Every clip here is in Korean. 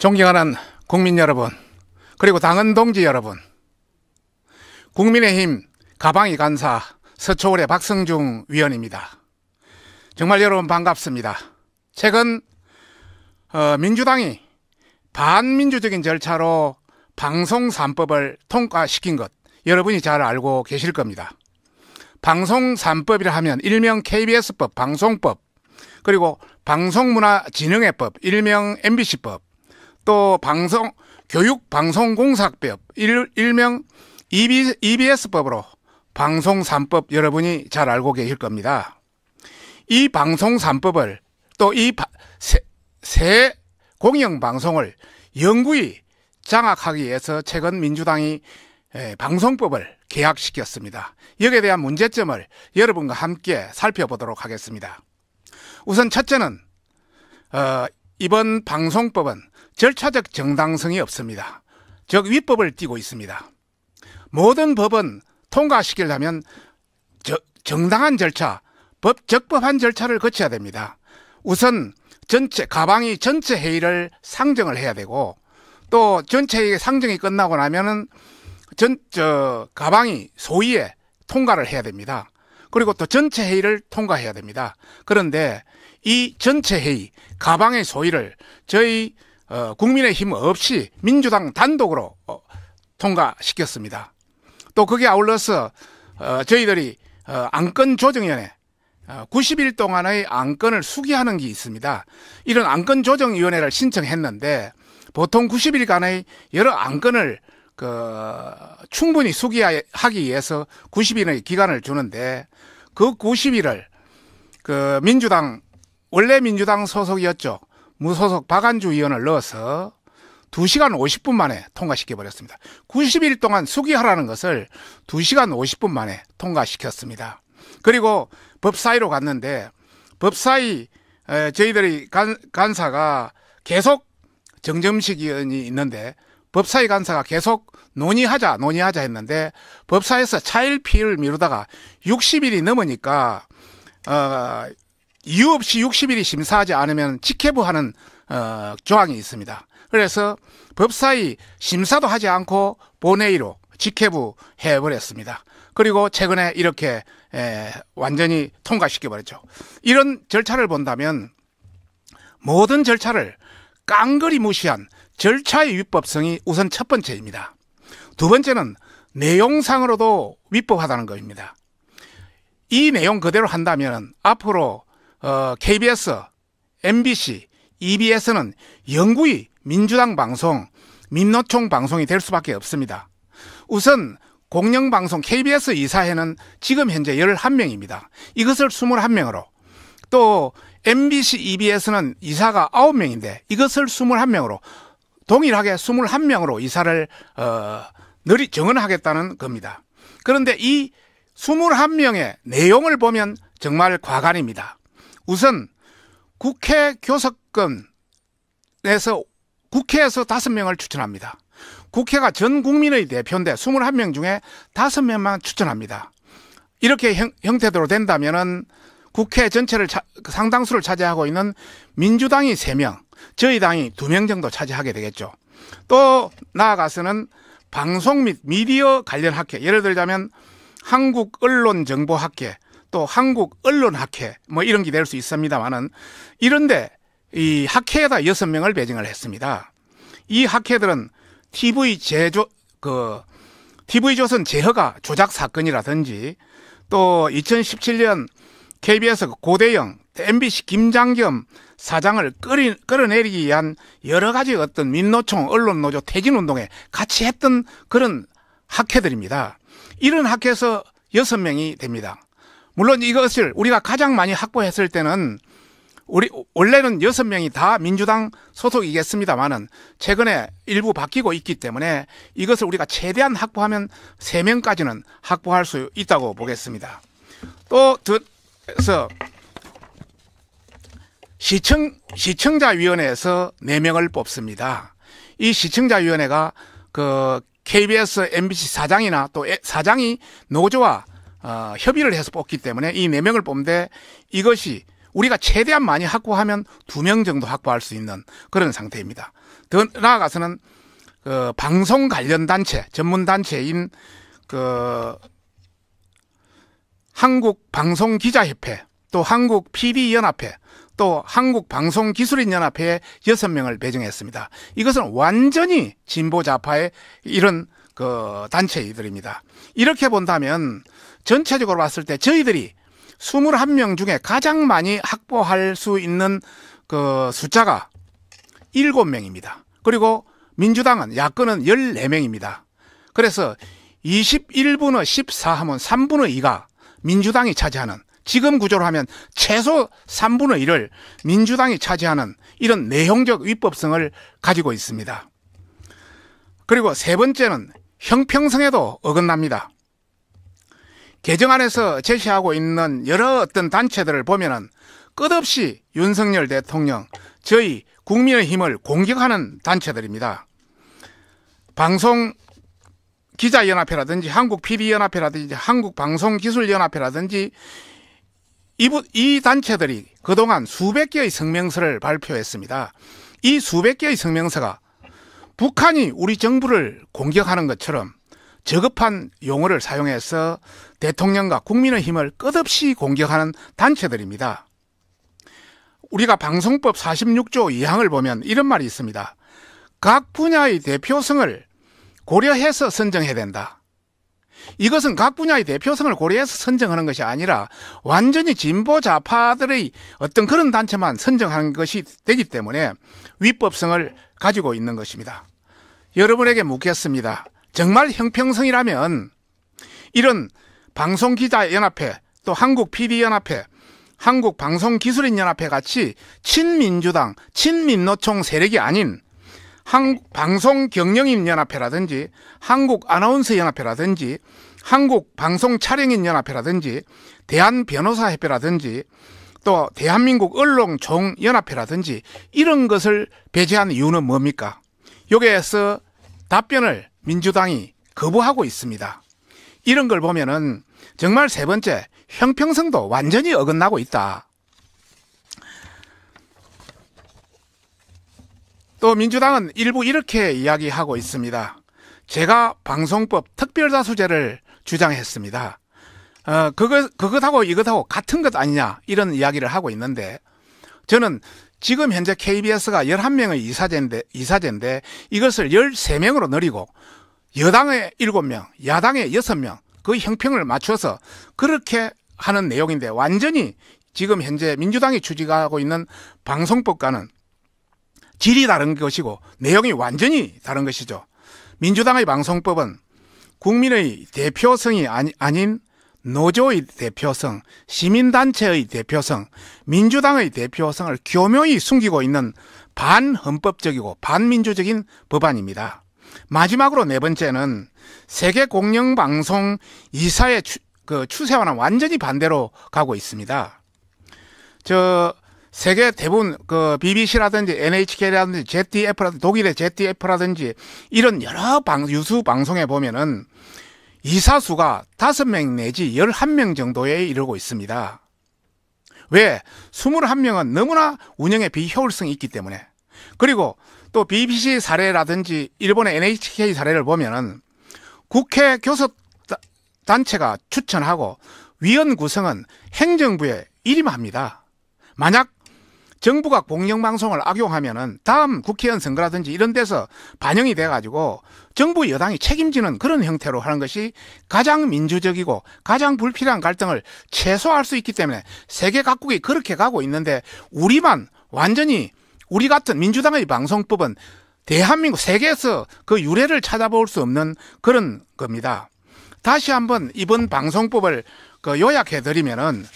존경하는 국민 여러분, 그리고 당헌 동지 여러분, 국민의힘 가방이 간사 서초울의 박성중 위원입니다. 정말 여러분 반갑습니다. 최근 어, 민주당이 반민주적인 절차로 방송 3법을 통과시킨 것 여러분이 잘 알고 계실 겁니다. 방송 3법이라 하면 일명 KBS법, 방송법, 그리고 방송문화진흥회법, 일명 MBC법, 또 방송 교육 방송공사법 일, 명 EB, s 법으로 방송 3법 여러분이 잘 알고 계실 겁니다. 이 방송 3법을 또 이 새 공영방송을 영구히 장악하기 위해서 최근 민주당이 방송법을 계약시켰습니다 여기에 대한 문제점을 여러분과 함께 살펴보도록 하겠습니다. 우선 첫째는 어, 이번 방송법은 절차적 정당성이 없습니다. 즉 위법을 띠고 있습니다. 모든 법은 통과시키려면 저, 정당한 절차, 법 적법한 절차를 거쳐야 됩니다. 우선 전체 가방이 전체 회의를 상정을 해야 되고 또 전체 의 상정이 끝나고 나면은 전저 가방이 소위에 통과를 해야 됩니다. 그리고 또 전체 회의를 통과해야 됩니다. 그런데 이 전체 회의 가방의 소위를 저희 어, 국민의힘 없이 민주당 단독으로 어, 통과시켰습니다. 또 그게 아울러서 어, 저희들이 어, 안건 조정위원회 90일 어, 동안의 안건을 수기하는 게 있습니다. 이런 안건 조정위원회를 신청했는데 보통 90일간의 여러 안건을 그 충분히 수기하기 위해서 90일의 기간을 주는데 그 90일을 그 민주당 원래 민주당 소속이었죠. 무소속 박안주 의원을 넣어서 2시간 50분 만에 통과시켜 버렸습니다. 90일 동안 수기하라는 것을 2시간 50분 만에 통과시켰습니다. 그리고 법사위로 갔는데 법사위 저희들이 간, 간사가 계속 정점식 의원이 있는데 법사위 간사가 계속 논의하자 논의하자 했는데 법사에서 차일피일 미루다가 60일이 넘으니까 어, 이유 없이 60일이 심사하지 않으면 직회부하는 어, 조항이 있습니다. 그래서 법사위 심사도 하지 않고 본회의로 직회부 해버렸습니다. 그리고 최근에 이렇게 에, 완전히 통과시켜버렸죠. 이런 절차를 본다면 모든 절차를 깡그리 무시한 절차의 위법성이 우선 첫 번째입니다. 두 번째는 내용상으로도 위법하다는 것입니다. 이 내용 그대로 한다면 앞으로 어, KBS, MBC, EBS는 영구히 민주당 방송, 민노총 방송이 될 수밖에 없습니다. 우선 공영방송 KBS 이사회는 지금 현재 11명입니다. 이것을 21명으로 또 MBC, EBS는 이사가 9명인데 이것을 21명으로 동일하게 21명으로 이사를 어, 늘이 정언하겠다는 겁니다. 그런데 이 21명의 내용을 보면 정말 과간입니다. 우선 국회 교섭권에서 국회에서 다섯 명을 추천합니다. 국회가 전 국민의 대표인데 21명 중에 다섯 명만 추천합니다. 이렇게 형, 태대로 된다면은 국회 전체를 차, 상당수를 차지하고 있는 민주당이 세명 저희 당이 두 명 정도 차지하게 되겠죠. 또 나아가서는 방송 및 미디어 관련 학회, 예를 들자면 한국언론정보학회, 또 한국 언론학회 뭐 이런 게 될 수 있습니다만은 이런데 이 학회에다 여섯 명을 배정을 했습니다. 이 학회들은 TV 제조 그 TV 조선 제허가 조작 사건이라든지 또 2017년 KBS 고대영 MBC 김장겸 사장을 끌이, 끌어내리기 위한 여러 가지 어떤 민노총 언론노조 퇴진 운동에 같이 했던 그런 학회들입니다. 이런 학회에서 여섯 명이 됩니다. 물론 이것을 우리가 가장 많이 확보했을 때는 우리 원래는 여섯 명이 다 민주당 소속이겠습니다만은 최근에 일부 바뀌고 있기 때문에 이것을 우리가 최대한 확보하면 세 명까지는 확보할 수 있다고 보겠습니다. 또 그래서 시청 시청자위원회에서 네 명을 뽑습니다. 이 시청자위원회가 그 KBS, MBC 사장이나 또 사장이 노조와 어, 협의를 해서 뽑기 때문에 이 네 명을 뽑는데 이것이 우리가 최대한 많이 확보하면 두 명 정도 확보할 수 있는 그런 상태입니다. 더 나아가서는 그 방송 관련 단체, 전문 단체인 그 한국 방송 기자 협회, 또 한국 PD 연합회, 또 한국 방송 기술인 연합회에 여섯 명을 배정했습니다. 이것은 완전히 진보 좌파의 이런 그 단체들입니다. 이렇게 본다면 전체적으로 봤을 때 저희들이 21명 중에 가장 많이 확보할 수 있는 그 숫자가 7명입니다. 그리고 민주당은 야권은 14명입니다. 그래서 21분의 14하면 3분의 2가 민주당이 차지하는 지금 구조로 하면 최소 3분의 1을 민주당이 차지하는 이런 내용적 위법성을 가지고 있습니다. 그리고 세 번째는 형평성에도 어긋납니다. 개정안에서 제시하고 있는 여러 어떤 단체들을 보면은 끝없이 윤석열 대통령, 저희 국민의힘을 공격하는 단체들입니다. 방송 기자연합회라든지 한국 PD연합회라든지 한국방송기술연합회라든지 이이 단체들이 그동안 수백 개의 성명서를 발표했습니다. 이 수백 개의 성명서가 북한이 우리 정부를 공격하는 것처럼 저급한 용어를 사용해서 대통령과 국민의 힘을 끝없이 공격하는 단체들입니다. 우리가 방송법 46조 2항을 보면 이런 말이 있습니다. 각 분야의 대표성을 고려해서 선정해야 된다. 이것은 각 분야의 대표성을 고려해서 선정하는 것이 아니라 완전히 진보 좌파들의 어떤 그런 단체만 선정하는 것이 되기 때문에 위법성을 가지고 있는 것입니다. 여러분에게 묻겠습니다. 정말 형평성이라면 이런 방송기자연합회 또 한국PD연합회 한국방송기술인연합회 같이 친민주당, 친민노총 세력이 아닌 한 방송경영인연합회라든지 한국아나운서연합회라든지 한국방송촬영인연합회라든지 대한변호사협회라든지 또 대한민국 언론총연합회라든지 이런 것을 배제한 이유는 뭡니까? 여기에서 답변을 민주당이 거부하고 있습니다. 이런 걸 보면은 정말 세 번째 형평성도 완전히 어긋나고 있다. 또 민주당은 일부 이렇게 이야기하고 있습니다. 제가 방송법 특별자수제를 주장했습니다. 어, 그것, 그것하고 이것하고 같은 것 아니냐, 이런 이야기를 하고 있는데, 저는 지금 현재 KBS가 11명의 이사제인데, 이사제인데 이것을 13명으로 늘리고 여당의 7명, 야당의 6명 그 형평을 맞춰서 그렇게 하는 내용인데 완전히 지금 현재 민주당이 추진하고 있는 방송법과는 질이 다른 것이고 내용이 완전히 다른 것이죠. 민주당의 방송법은 국민의 대표성이 아니, 아닌 노조의 대표성, 시민단체의 대표성, 민주당의 대표성을 교묘히 숨기고 있는 반헌법적이고 반민주적인 법안입니다. 마지막으로 네 번째는 세계 공영방송 이사의 추, 그 추세와는 완전히 반대로 가고 있습니다. 저 세계 대부분 그 BBC라든지 NHK라든지 ZDF라든지 독일의 ZDF라든지 이런 여러 방, 유수 방송에 보면은 이사수가 5명 내지 11명 정도에 이르고 있습니다. 왜? 21명은 너무나 운영에 비효율성이 있기 때문에. 그리고 또 BBC 사례라든지 일본의 NHK 사례를 보면은 국회 교섭단체가 추천하고 위원 구성은 행정부에 일임합니다. 만약 정부가 공영방송을 악용하면은 다음 국회의원 선거라든지 이런 데서 반영이 돼가지고 정부 여당이 책임지는 그런 형태로 하는 것이 가장 민주적이고 가장 불필요한 갈등을 최소화할 수 있기 때문에 세계 각국이 그렇게 가고 있는데 우리만 완전히 우리 같은 민주당의 방송법은 대한민국 세계에서 그 유래를 찾아볼 수 없는 그런 겁니다. 다시 한번 이번 방송법을 그 요약해드리면은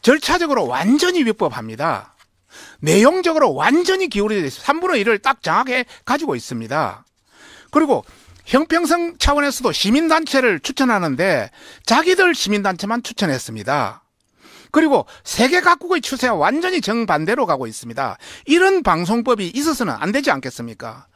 절차적으로 완전히 위법합니다. 내용적으로 완전히 기울어져 있어요. 3분의 1을 딱 정확히 가지고 있습니다. 그리고 형평성 차원에서도 시민단체를 추천하는데 자기들 시민단체만 추천했습니다. 그리고 세계 각국의 추세와 완전히 정반대로 가고 있습니다. 이런 방송법이 있어서는 안 되지 않겠습니까?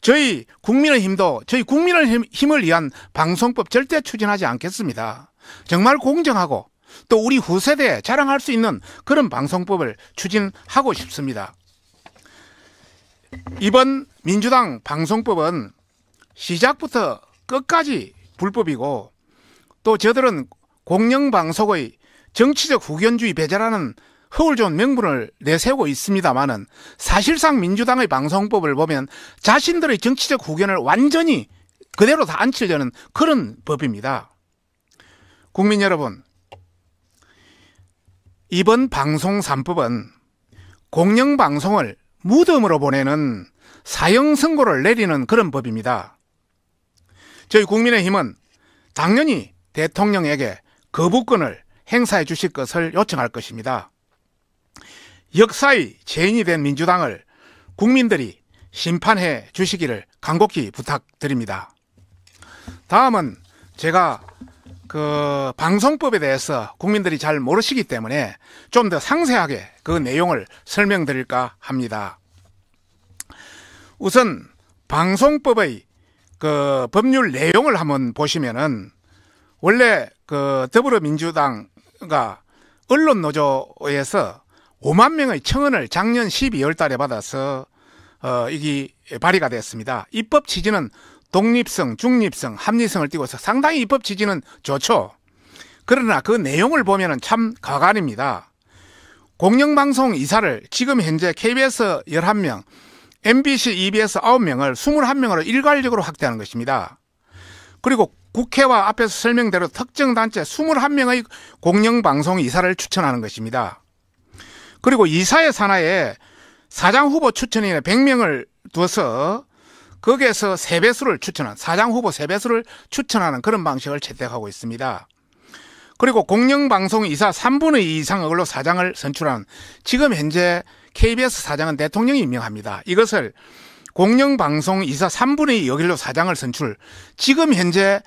저희 국민의힘도 저희 국민의힘을 위한 방송법 절대 추진하지 않겠습니다. 정말 공정하고 또 우리 후세대에 자랑할 수 있는 그런 방송법을 추진하고 싶습니다. 이번 민주당 방송법은 시작부터 끝까지 불법이고 또 저들은 공영방송의 정치적 후견주의 배제라는 허울 좋은 명분을 내세우고 있습니다만은 사실상 민주당의 방송법을 보면 자신들의 정치적 후견을 완전히 그대로 다 안치려는 그런 법입니다. 국민 여러분, 이번 방송 3법은 공영방송을 무덤으로 보내는 사형 선고를 내리는 그런 법입니다. 저희 국민의힘은 당연히 대통령에게 거부권을 행사해 주실 것을 요청할 것입니다. 역사의 죄인이 된 민주당을 국민들이 심판해 주시기를 간곡히 부탁드립니다. 다음은 제가 그 방송법에 대해서 국민들이 잘 모르시기 때문에 좀 더 상세하게 그 내용을 설명드릴까 합니다. 우선 방송법의 그 법률 내용을 한번 보시면은 원래 그 더불어민주당과 언론노조에서 5만 명의 청원을 작년 12월 달에 받아서 어, 이게 발의가 됐습니다. 입법 취지는 독립성, 중립성, 합리성을 띄고서 상당히 입법 지지는 좋죠. 그러나 그 내용을 보면 참 가관입니다. 공영방송 이사를 지금 현재 KBS 11명, MBC, EBS 9명을 21명으로 일괄적으로 확대하는 것입니다. 그리고 국회와 앞에서 설명대로 특정 단체 21명의 공영방송 이사를 추천하는 것입니다. 그리고 이사의 산하에 사장 후보 추천인의 100명을 두어서 거기에서 세배수를 추천한 사장 후보 세배수를 추천하는 그런 방식을 채택하고 있습니다. 그리고 공영방송 이사 3분의 2 이상 을로 사장을 선출한 지금 현재 KBS 사장은 대통령이 임명합니다. 이것을 공영방송 이사 3분의 2 여길로 사장을 선출 지금 현재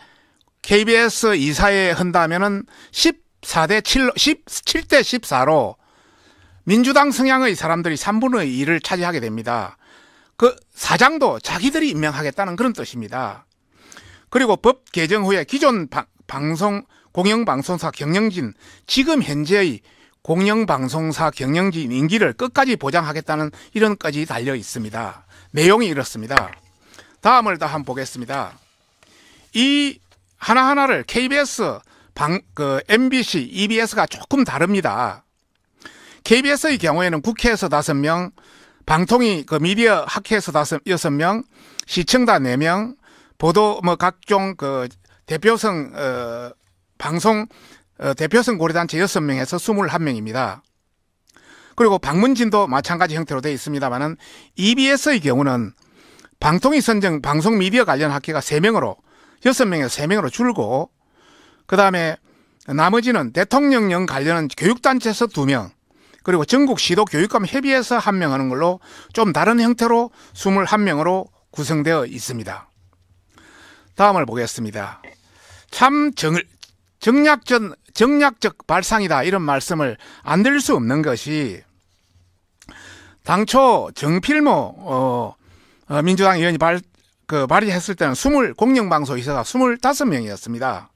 KBS 이사에 한다면은 14대 7, 17대 14로 민주당 성향의 사람들이 3분의 2를 차지하게 됩니다. 그 사장도 자기들이 임명하겠다는 그런 뜻입니다. 그리고 법 개정 후에 기존 방, 방송 공영방송사 경영진 지금 현재의 공영방송사 경영진 임기를 끝까지 보장하겠다는 이런까지 달려 있습니다. 내용이 이렇습니다. 다음을 다 한번 보겠습니다. 이 하나하나를 KBS, 방, 그 MBC, EBS가 조금 다릅니다. KBS의 경우에는 국회에서 다섯 명 방통위 그 미디어 학회에서 다섯 여섯 명, 시청단 네 명, 보도 뭐 각종 그 대표성 어 방송 어, 대표성 고려단체 여섯 명에서 스물한 명입니다 그리고 방문진도 마찬가지 형태로 되어 있습니다만은 EBS의 경우는 방통위 선정 방송 미디어 관련 학회가 세명으로 여섯 명에서세명으로 줄고 그다음에 나머지는 대통령령 관련은 교육단체에서 두명 그리고 전국 시도 교육감 협의에서 한 명 하는 걸로 좀 다른 형태로 21명으로 구성되어 있습니다. 다음을 보겠습니다. 참 정, 정략적, 정략적 발상이다 이런 말씀을 안들릴수 없는 것이 당초 정필모 어, 어, 민주당 의원이 발, 그 발의했을 때는 20 공영방송 이사가 25명이었습니다.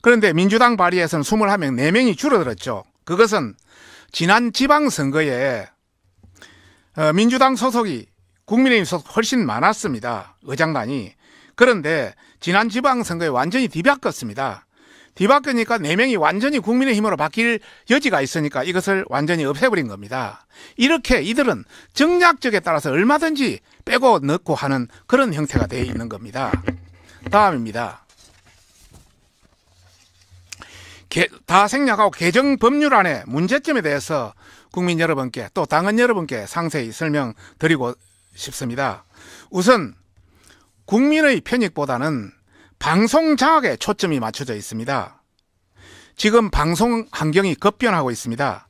그런데 민주당 발의에서는 21명, 4명이 줄어들었죠. 그것은 지난 지방선거에 어, 민주당 소속이 국민의힘 소속 훨씬 많았습니다. 의장단이. 그런데 지난 지방선거에 완전히 뒤바뀌었습니다 뒤바뀌니까 4명이 완전히 국민의힘으로 바뀔 여지가 있으니까 이것을 완전히 없애버린 겁니다. 이렇게 이들은 정략적에 따라서 얼마든지 빼고 넣고 하는 그런 형태가 되어 있는 겁니다. 다음입니다. 개, 다 생략하고 개정 법률안의 문제점에 대해서 국민 여러분께 또 당원 여러분께 상세히 설명드리고 싶습니다. 우선 국민의 편익보다는 방송 장악에 초점이 맞춰져 있습니다. 지금 방송 환경이 급변하고 있습니다.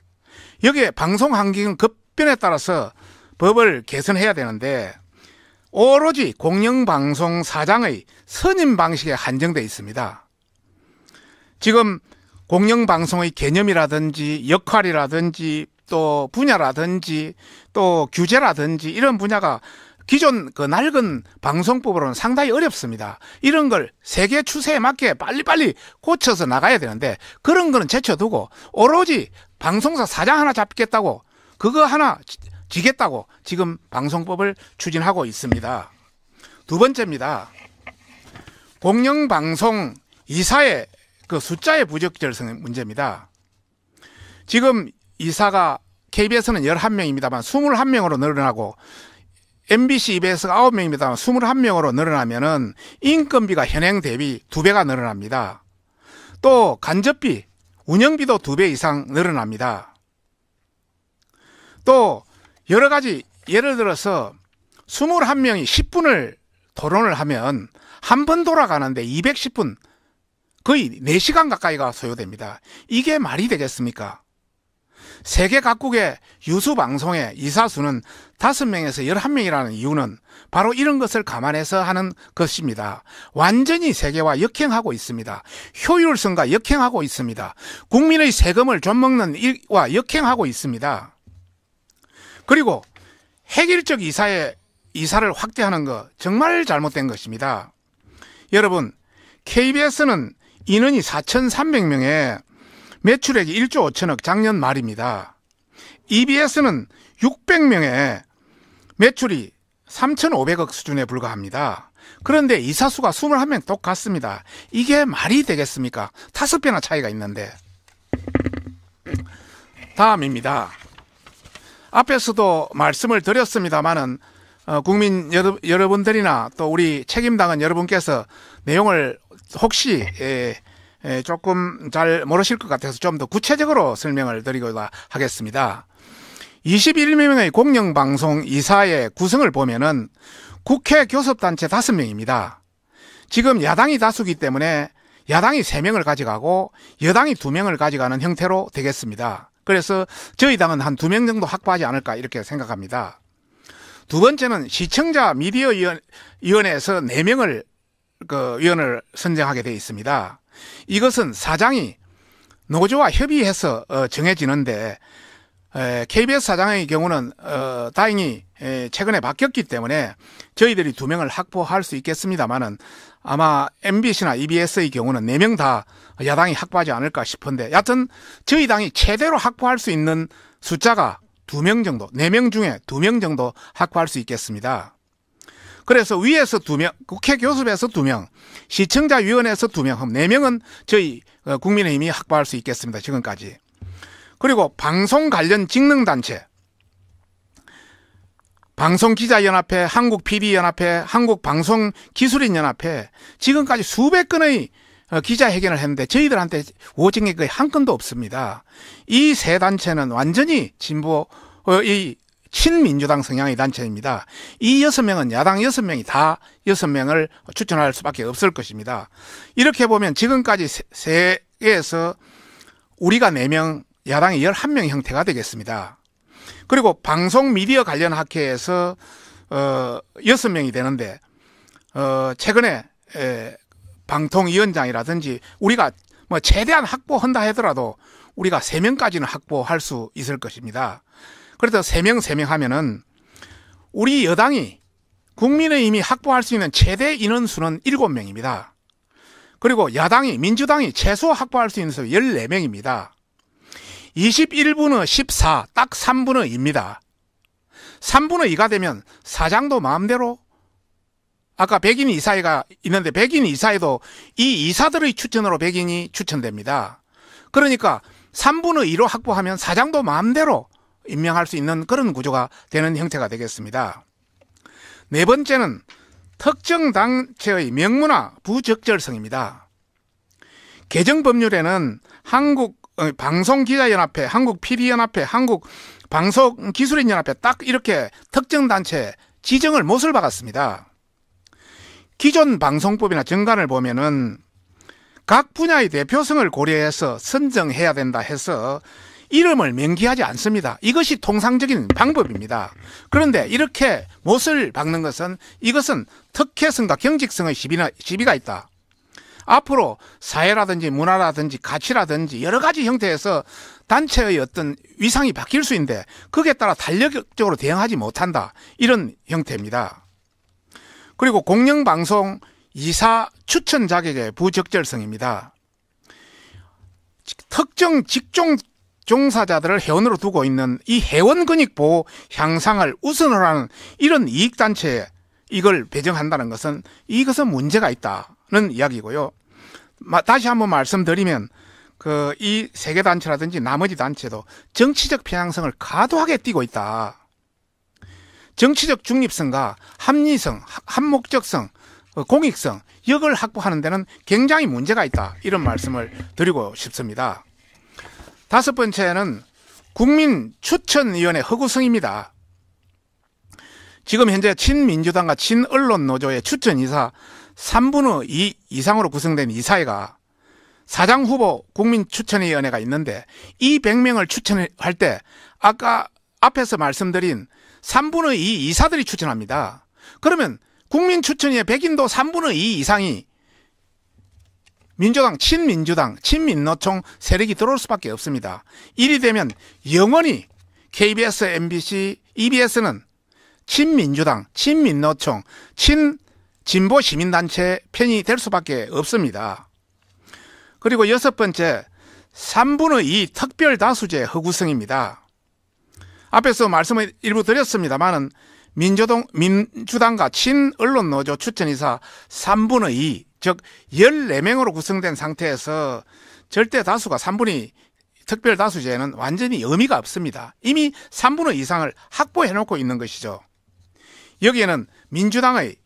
여기에 방송 환경 급변에 따라서 법을 개선해야 되는데 오로지 공영방송 사장의 선임 방식에 한정돼 있습니다. 지금 공영방송의 개념이라든지 역할이라든지 또 분야라든지 또 규제라든지 이런 분야가 기존 그 낡은 방송법으로는 상당히 어렵습니다. 이런 걸 세계 추세에 맞게 빨리빨리 고쳐서 나가야 되는데 그런 거는 제쳐두고 오로지 방송사 사장 하나 잡겠다고 그거 하나 지겠다고 지금 방송법을 추진하고 있습니다. 두 번째입니다. 공영방송 이사의 그 숫자의 부적절성 문제입니다. 지금 이사가 KBS는 11명입니다만 21명으로 늘어나고 MBC, EBS가 9명입니다만 21명으로 늘어나면은 인건비가 현행 대비 2배가 늘어납니다. 또 간접비, 운영비도 2배 이상 늘어납니다. 또 여러 가지 예를 들어서 21명이 10분을 토론을 하면 한 번 돌아가는데 210분 거의 4시간 가까이가 소요됩니다. 이게 말이 되겠습니까? 세계 각국의 유수 방송의 이사수는 5명에서 11명이라는 이유는 바로 이런 것을 감안해서 하는 것입니다. 완전히 세계와 역행하고 있습니다. 효율성과 역행하고 있습니다. 국민의 세금을 좀먹는 일과 역행하고 있습니다. 그리고 해결적 이사의 이사를 확대하는 것 정말 잘못된 것입니다. 여러분, KBS는 인원이 4,300명에 매출액이 1조 5천억 작년 말입니다. EBS는 600명에 매출이 3,500억 수준에 불과합니다. 그런데 이사수가 21명 똑같습니다. 이게 말이 되겠습니까? 5 배나 차이가 있는데. 다음입니다. 앞에서도 말씀을 드렸습니다만은 어, 국민 여러분들이나 또 우리 책임당은 여러분께서 내용을 혹시 네. 예, 예, 조금 잘 모르실 것 같아서 좀 더 구체적으로 설명을 드리고자 하겠습니다. 21명의 공영방송 이사의 구성을 보면은 국회 교섭단체 5명입니다. 지금 야당이 다수기 때문에 야당이 3명을 가져가고 여당이 2명을 가져가는 형태로 되겠습니다. 그래서 저희 당은 한 2명 정도 확보하지 않을까 이렇게 생각합니다. 두 번째는 시청자 미디어 위원회에서 4명을 그 위원을 선정하게 되어 있습니다. 이것은 사장이 노조와 협의해서 어, 정해지는데 에, KBS 사장의 경우는 어, 다행히 에, 최근에 바뀌었기 때문에 저희들이 두 명을 확보할 수 있겠습니다만은 아마 MBC나 EBS의 경우는 네 명 다 야당이 확보하지 않을까 싶은데 여하튼 저희 당이 최대로 확보할 수 있는 숫자가 두 명 정도, 네 명 중에 두 명 정도 확보할 수 있겠습니다. 그래서 위에서 두명 국회 교섭에서 두명 시청자위원회에서 두명 네명은 저희 어, 국민의힘이 확보할 수 있겠습니다. 지금까지. 그리고 방송 관련 직능단체 방송기자연합회, 한국PD연합회, 한국방송기술인연합회 지금까지 수백 건의 어, 기자회견을 했는데 저희들한테 오징이 거의 한 건도 없습니다. 이 세 단체는 완전히 진보 어, 이 신민주당 성향의 단체입니다. 이 여섯 명은 야당 여섯 명이 다 여섯 명을 추천할 수밖에 없을 것입니다. 이렇게 보면 지금까지 세 개에서 우리가 네 명 야당이 열한 명 형태가 되겠습니다. 그리고 방송 미디어 관련 학회에서 어, 6명이 되는데 어, 최근에 에, 방통위원장이라든지 우리가 뭐 최대한 확보한다 하더라도 우리가 세명까지는 확보할 수 있을 것입니다. 그래서 세명세명 하면은 우리 여당이 국민의힘이 확보할 수 있는 최대 인원수는 7명입니다. 그리고 야당이 민주당이 최소 확보할 수 있는 수 14명입니다. 21분의 14, 딱 3분의 2입니다. 3분의 2가 되면 사장도 마음대로 아까 백인 이사회가 있는데 백인 이사회도 이 이사들의 추천으로 백인이 추천됩니다. 그러니까 3분의 2로 확보하면 사장도 마음대로 임명할 수 있는 그런 구조가 되는 형태가 되겠습니다. 네 번째는 특정 단체의 명문화 부적절성입니다. 개정 법률에는 한국 어, 방송기자연합회, 한국 PD연합회, 한국 방송기술인연합회 딱 이렇게 특정 단체 지정을 못을 박았습니다. 기존 방송법이나 정관을 보면은 각 분야의 대표성을 고려해서 선정해야 된다 해서 이름을 명기하지 않습니다. 이것이 통상적인 방법입니다. 그런데 이렇게 못을 박는 것은 이것은 특혜성과 경직성의 시비나, 시비가 있다. 앞으로 사회라든지 문화라든지 가치라든지 여러 가지 형태에서 단체의 어떤 위상이 바뀔 수 있는데 거기에 따라 탄력적으로 대응하지 못한다. 이런 형태입니다. 그리고 공영방송 이사 추천 자격의 부적절성입니다. 특정 직종 종사자들을 회원으로 두고 있는 이 회원근익 보호 향상을 우선으로 하는 이런 이익단체에 이걸 배정한다는 것은 이것은 문제가 있다는 이야기고요. 다시 한번 말씀드리면 그 이 세계단체라든지 나머지 단체도 정치적 편향성을 과도하게 띠고 있다. 정치적 중립성과 합리성, 한목적성, 어, 공익성, 역을 확보하는 데는 굉장히 문제가 있다. 이런 말씀을 드리고 싶습니다. 다섯 번째는 국민추천위원회 허구성입니다. 지금 현재 친민주당과 친언론노조의 추천이사 3분의 2 이상으로 구성된 이사회가 사장 후보 국민추천위원회가 있는데 이 100명을 추천할 때 아까 앞에서 말씀드린 3분의 2 이사들이 추천합니다. 그러면 국민추천위의 백인도 3분의 2 이상이 민주당, 친민주당, 친민노총 세력이 들어올 수밖에 없습니다. 일이 되면 영원히 KBS, MBC, EBS는 친민주당, 친민노총, 친진보 시민단체 편이 될 수밖에 없습니다. 그리고 여섯 번째, 3분의 2 특별 다수제 허구성입니다. 앞에서 말씀을 일부 드렸습니다만은 민주동, 민주당과 친언론노조 추천이사 3분의 2, 즉 14명으로 구성된 상태에서 절대 다수가 3분의 특별 다수제는 완전히 의미가 없습니다. 이미 3분의 2 이상을 확보해 놓고 있는 것이죠. 여기에는 민주당의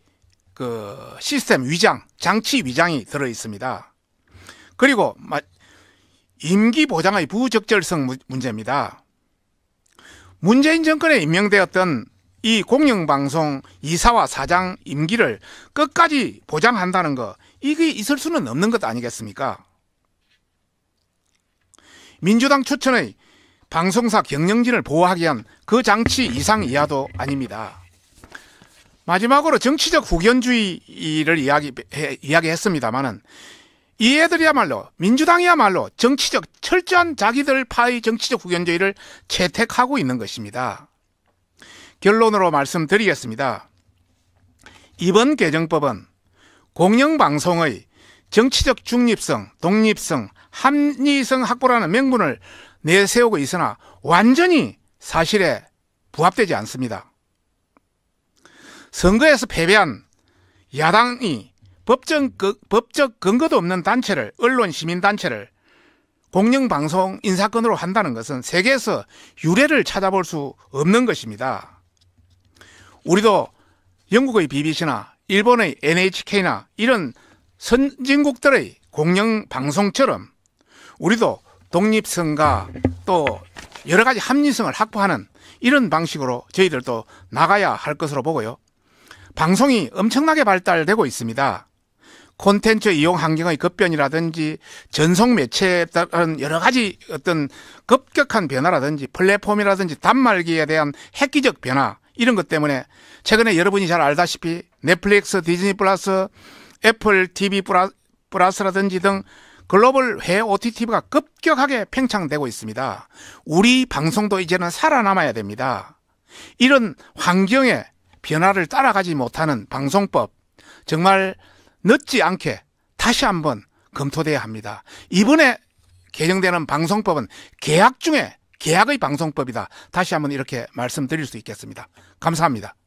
그 시스템 위장, 장치 위장이 들어 있습니다. 그리고 임기 보장의 부적절성 문제입니다. 문재인 정권에 임명되었던 이 공영방송 이사와 사장 임기를 끝까지 보장한다는 것, 이게 있을 수는 없는 것 아니겠습니까? 민주당 추천의 방송사 경영진을 보호하기 위한 그 장치 이상 이하도 아닙니다. 마지막으로 정치적 후견주의를 이야기, 해, 이야기했습니다만은 이 애들이야말로 민주당이야말로 정치적 철저한 자기들 파의 정치적 후견주의를 채택하고 있는 것입니다. 결론으로 말씀드리겠습니다. 이번 개정법은 공영방송의 정치적 중립성, 독립성, 합리성 확보라는 명분을 내세우고 있으나 완전히 사실에 부합되지 않습니다. 선거에서 패배한 야당이 법정, 그, 법적 근거도 없는 단체를, 언론 시민단체를 공영방송 인사권으로 한다는 것은 세계에서 유례를 찾아볼 수 없는 것입니다. 우리도 영국의 BBC나 일본의 NHK나 이런 선진국들의 공영 방송처럼 우리도 독립성과 또 여러 가지 합리성을 확보하는 이런 방식으로 저희들도 나가야 할 것으로 보고요. 방송이 엄청나게 발달되고 있습니다. 콘텐츠 이용 환경의 급변이라든지 전송 매체에 따른 여러 가지 어떤 급격한 변화라든지 플랫폼이라든지 단말기에 대한 획기적 변화 이런 것 때문에 최근에 여러분이 잘 알다시피 넷플릭스, 디즈니 플러스, 애플 TV 플러스라든지 등 글로벌 해외 OTT가 급격하게 팽창되고 있습니다. 우리 방송도 이제는 살아남아야 됩니다. 이런 환경의 변화를 따라가지 못하는 방송법 정말 늦지 않게 다시 한번 검토돼야 합니다. 이번에 개정되는 방송법은 계약 중에 계약의 방송법이다. 다시 한번 이렇게 말씀드릴 수 있겠습니다. 감사합니다.